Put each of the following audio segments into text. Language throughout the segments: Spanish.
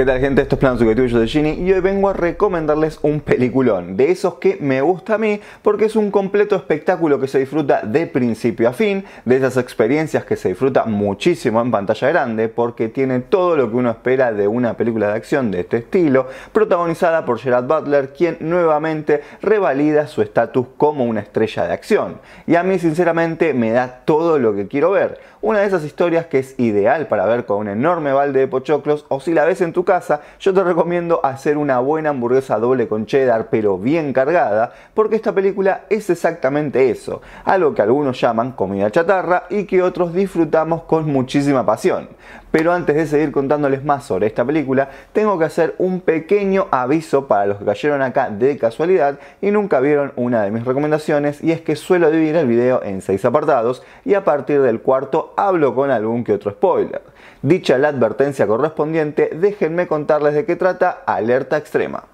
¿Qué tal gente? Esto es Plan Subjetivo de Gini y hoy vengo a recomendarles un peliculón, de esos que me gusta a mí porque es un completo espectáculo que se disfruta de principio a fin, de esas experiencias que se disfruta muchísimo en pantalla grande porque tiene todo lo que uno espera de una película de acción de este estilo, protagonizada por Gerard Butler quien nuevamente revalida su estatus como una estrella de acción. Y a mí sinceramente me da todo lo que quiero ver una de esas historias que es ideal para ver con un enorme balde de pochoclos o si la ves en tu casa, yo te recomiendo hacer una buena hamburguesa doble con cheddar pero bien cargada, porque esta película es exactamente eso, algo que algunos llaman comida chatarra y que otros disfrutamos con muchísima pasión. Pero antes de seguir contándoles más sobre esta película, tengo que hacer un pequeño aviso para los que cayeron acá de casualidad y nunca vieron una de mis recomendaciones y es que suelo dividir el video en seis apartados y a partir del cuarto hablo con algún que otro spoiler. Dicha la advertencia correspondiente, déjenme contarles de qué trata Alerta Extrema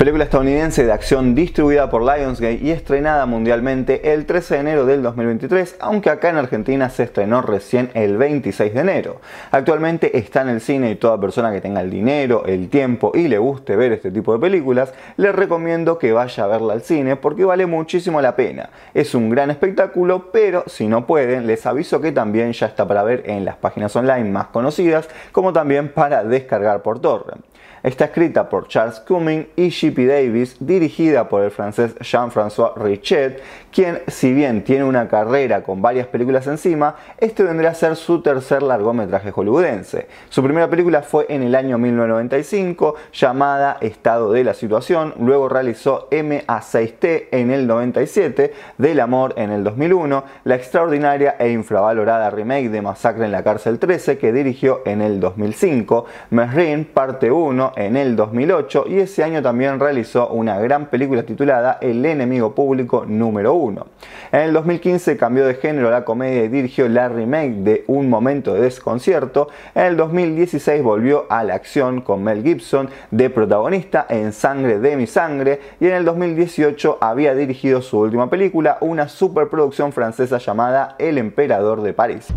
película estadounidense de acción distribuida por Lionsgate y estrenada mundialmente el 13 de enero del 2023, aunque acá en Argentina se estrenó recién el 26 de enero. Actualmente está en el cine y toda persona que tenga el dinero, el tiempo y le guste ver este tipo de películas, les recomiendo que vaya a verla al cine porque vale muchísimo la pena. Es un gran espectáculo, pero si no pueden, les aviso que también ya está para ver en las páginas online más conocidas, como también para descargar por torrent. Está escrita por Charles Cumming y J.P. Davis, dirigida por el francés Jean-François Richet, quien, si bien tiene una carrera con varias películas encima, este vendría a ser su tercer largometraje hollywoodense. Su primera película fue en el año 1995, llamada Estado de la Situación, luego realizó MA6T en el 97, Del Amor en el 2001, la extraordinaria e infravalorada remake de Masacre en la Cárcel 13 que dirigió en el 2005, Merrin Parte 1 en el 2008 y ese año también realizó una gran película titulada El enemigo público número 1. En el 2015 cambió de género la comedia y dirigió la remake de Un momento de desconcierto. En el 2016 volvió a la acción con Mel Gibson de protagonista en Sangre de mi sangre y en el 2018 había dirigido su última película, una superproducción francesa llamada El emperador de París.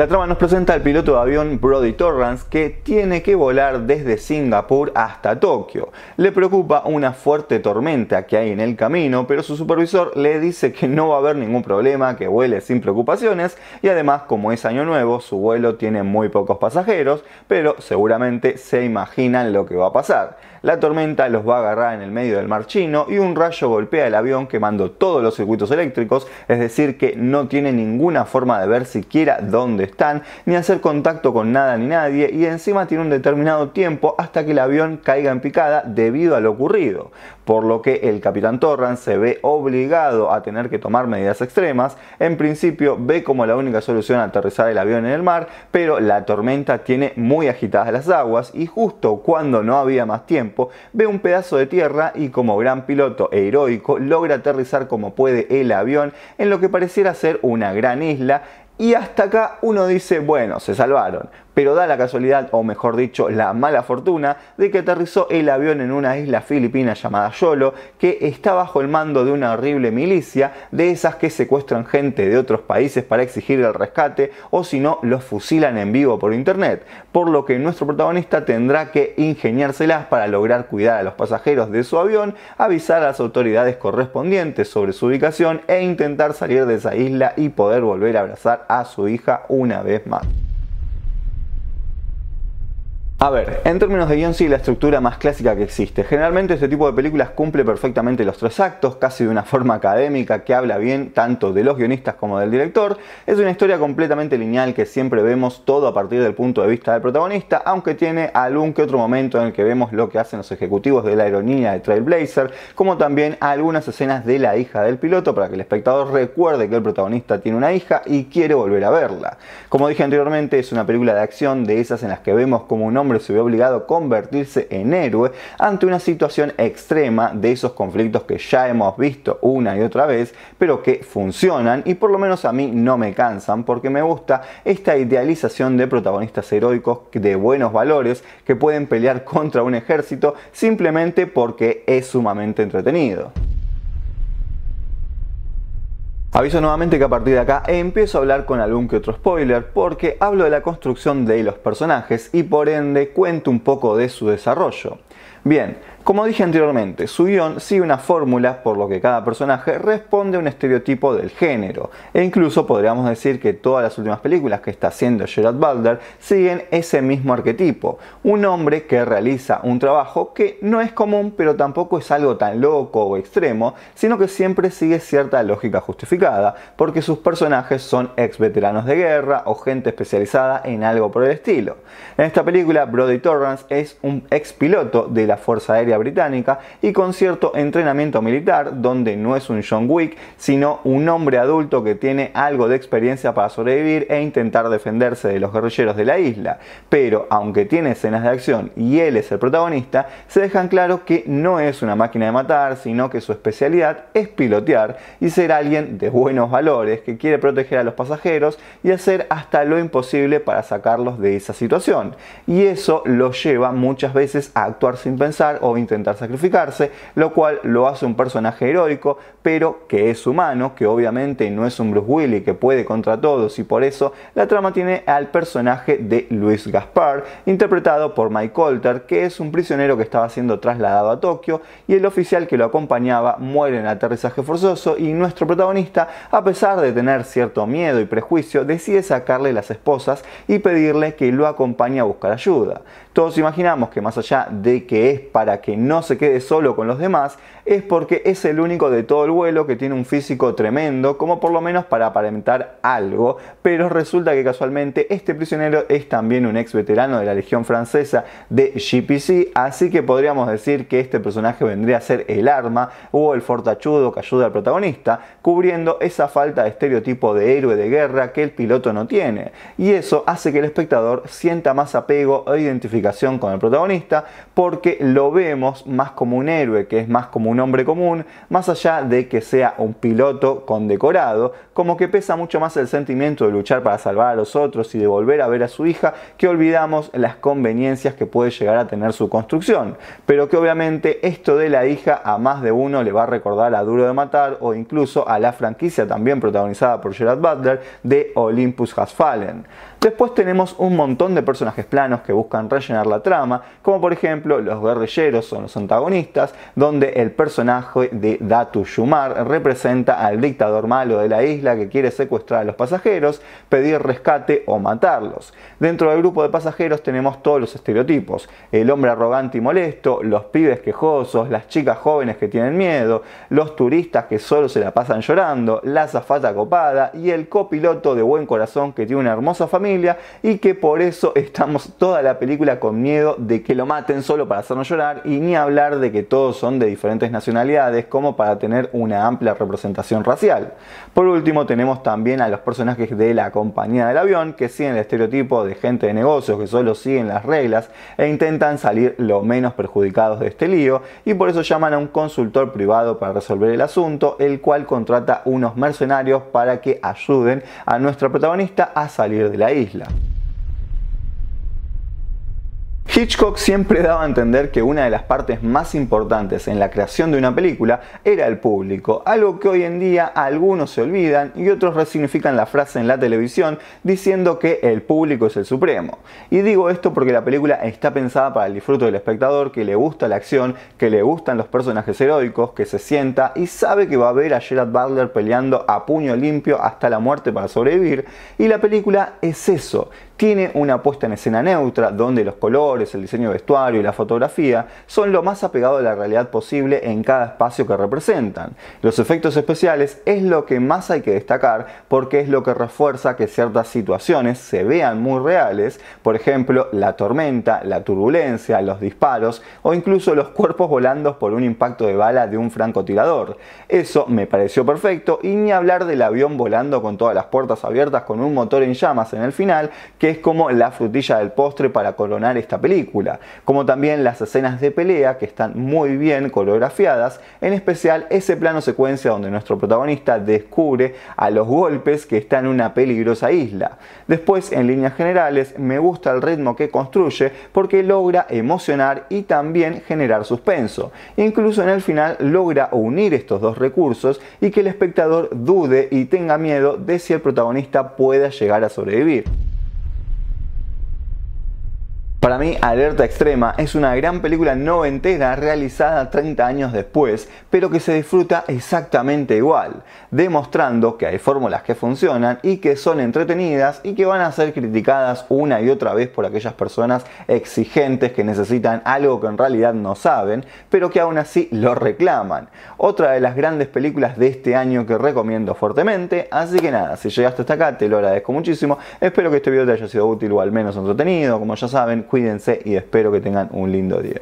La trama nos presenta al piloto de avión Brody Torrance que tiene que volar desde Singapur hasta Tokio. Le preocupa una fuerte tormenta que hay en el camino, pero su supervisor le dice que no va a haber ningún problema, que vuele sin preocupaciones y además como es año nuevo, su vuelo tiene muy pocos pasajeros, pero seguramente se imaginan lo que va a pasar. La tormenta los va a agarrar en el medio del mar chino y un rayo golpea el avión quemando todos los circuitos eléctricos, es decir que no tiene ninguna forma de ver siquiera dónde están, ni hacer contacto con nada ni nadie y encima tiene un determinado tiempo hasta que el avión caiga en picada debido a lo ocurrido, por lo que el capitán Torran se ve obligado a tener que tomar medidas extremas, en principio ve como la única solución aterrizar el avión en el mar, pero la tormenta tiene muy agitadas las aguas y justo cuando no había más tiempo, ve un pedazo de tierra y como gran piloto e heroico logra aterrizar como puede el avión en lo que pareciera ser una gran isla y hasta acá uno dice, bueno, se salvaron pero da la casualidad, o mejor dicho, la mala fortuna, de que aterrizó el avión en una isla filipina llamada Yolo, que está bajo el mando de una horrible milicia, de esas que secuestran gente de otros países para exigir el rescate, o si no, los fusilan en vivo por internet, por lo que nuestro protagonista tendrá que ingeniárselas para lograr cuidar a los pasajeros de su avión, avisar a las autoridades correspondientes sobre su ubicación e intentar salir de esa isla y poder volver a abrazar a su hija una vez más. A ver, en términos de guion sí, la estructura más clásica que existe. Generalmente este tipo de películas cumple perfectamente los tres actos, casi de una forma académica que habla bien tanto de los guionistas como del director. Es una historia completamente lineal que siempre vemos todo a partir del punto de vista del protagonista, aunque tiene algún que otro momento en el que vemos lo que hacen los ejecutivos de la ironía de Trailblazer, como también algunas escenas de la hija del piloto para que el espectador recuerde que el protagonista tiene una hija y quiere volver a verla. Como dije anteriormente, es una película de acción de esas en las que vemos como un hombre se ve obligado a convertirse en héroe ante una situación extrema de esos conflictos que ya hemos visto una y otra vez, pero que funcionan y por lo menos a mí no me cansan porque me gusta esta idealización de protagonistas heroicos de buenos valores que pueden pelear contra un ejército simplemente porque es sumamente entretenido. Aviso nuevamente que a partir de acá empiezo a hablar con algún que otro spoiler porque hablo de la construcción de los personajes y por ende cuento un poco de su desarrollo. Bien, como dije anteriormente, su guión sigue una fórmula por lo que cada personaje responde a un estereotipo del género, e incluso podríamos decir que todas las últimas películas que está haciendo Gerard Butler siguen ese mismo arquetipo, un hombre que realiza un trabajo que no es común pero tampoco es algo tan loco o extremo, sino que siempre sigue cierta lógica justificada, porque sus personajes son ex veteranos de guerra o gente especializada en algo por el estilo. En esta película, Brody Torrance es un ex piloto de la Fuerza Aérea Británica y con cierto entrenamiento militar donde no es un John Wick, sino un hombre adulto que tiene algo de experiencia para sobrevivir e intentar defenderse de los guerrilleros de la isla. Pero aunque tiene escenas de acción y él es el protagonista, se dejan claro que no es una máquina de matar, sino que su especialidad es pilotear y ser alguien de buenos valores que quiere proteger a los pasajeros y hacer hasta lo imposible para sacarlos de esa situación. Y eso lo lleva muchas veces a actuar sin pensar o intentar sacrificarse, lo cual lo hace un personaje heroico, pero que es humano, que obviamente no es un Bruce Willis que puede contra todos y por eso la trama tiene al personaje de Luis Gaspar, interpretado por Mike Colter, que es un prisionero que estaba siendo trasladado a Tokio y el oficial que lo acompañaba muere en aterrizaje forzoso y nuestro protagonista, a pesar de tener cierto miedo y prejuicio, decide sacarle las esposas y pedirle que lo acompañe a buscar ayuda. Todos imaginamos que más allá de que es para que no se quede solo con los demás, es porque es el único de todo el vuelo que tiene un físico tremendo, como por lo menos para aparentar algo, pero resulta que casualmente este prisionero es también un ex veterano de la Legión Francesa de GPC, así que podríamos decir que este personaje vendría a ser el arma o el fortachudo que ayuda al protagonista, cubriendo esa falta de estereotipo de héroe de guerra que el piloto no tiene, y eso hace que el espectador sienta más apego e identificación con el protagonista porque lo vemos más como un héroe, que es más como un hombre común, más allá de que sea un piloto condecorado, como que pesa mucho más el sentimiento de luchar para salvar a los otros y de volver a ver a su hija que olvidamos las conveniencias que puede llegar a tener su construcción, pero que obviamente esto de la hija a más de uno le va a recordar a Duro de Matar o incluso a la franquicia también protagonizada por Gerard Butler de Olympus Has Fallen. Después tenemos un montón de personajes planos que buscan rellenar la trama, como por ejemplo los guerrilleros son los antagonistas, donde el personaje de Datu Shumar representa al dictador malo de la isla que quiere secuestrar a los pasajeros, pedir rescate o matarlos. Dentro del grupo de pasajeros tenemos todos los estereotipos, el hombre arrogante y molesto, los pibes quejosos, las chicas jóvenes que tienen miedo, los turistas que solo se la pasan llorando, la zafata copada y el copiloto de buen corazón que tiene una hermosa familia y que por eso estamos toda la película con miedo de que lo maten solo para hacernos llorar y ni hablar de que todos son de diferentes nacionalidades como para tener una amplia representación racial. Por último tenemos también a los personajes de la compañía del avión que siguen el estereotipo de gente de negocios que solo siguen las reglas e intentan salir lo menos perjudicados de este lío y por eso llaman a un consultor privado para resolver el asunto, el cual contrata unos mercenarios para que ayuden a nuestra protagonista a salir de la isla. Hitchcock siempre daba a entender que una de las partes más importantes en la creación de una película era el público, algo que hoy en día algunos se olvidan y otros resignifican la frase en la televisión diciendo que el público es el supremo. Y digo esto porque la película está pensada para el disfrute del espectador que le gusta la acción, que le gustan los personajes heroicos, que se sienta y sabe que va a ver a Gerard Butler peleando a puño limpio hasta la muerte para sobrevivir. Y la película es eso, tiene una puesta en escena neutra donde los colores, el diseño de vestuario y la fotografía son lo más apegado a la realidad posible en cada espacio que representan. Los efectos especiales es lo que más hay que destacar porque es lo que refuerza que ciertas situaciones se vean muy reales, por ejemplo, la tormenta, la turbulencia, los disparos o incluso los cuerpos volando por un impacto de bala de un francotirador. Eso me pareció perfecto y ni hablar del avión volando con todas las puertas abiertas con un motor en llamas en el final, que es como la frutilla del postre para coronar esta película como también las escenas de pelea que están muy bien coreografiadas, en especial ese plano secuencia donde nuestro protagonista descubre a los golpes que está en una peligrosa isla. Después, en líneas generales, me gusta el ritmo que construye porque logra emocionar y también generar suspenso. Incluso en el final logra unir estos dos recursos y que el espectador dude y tenga miedo de si el protagonista pueda llegar a sobrevivir. Para mí, Alerta Extrema es una gran película noventera realizada 30 años después, pero que se disfruta exactamente igual, demostrando que hay fórmulas que funcionan y que son entretenidas y que van a ser criticadas una y otra vez por aquellas personas exigentes que necesitan algo que en realidad no saben, pero que aún así lo reclaman. Otra de las grandes películas de este año que recomiendo fuertemente, así que nada, si llegaste hasta acá te lo agradezco muchísimo, espero que este video te haya sido útil o al menos entretenido, como ya saben, cuídense y espero que tengan un lindo día.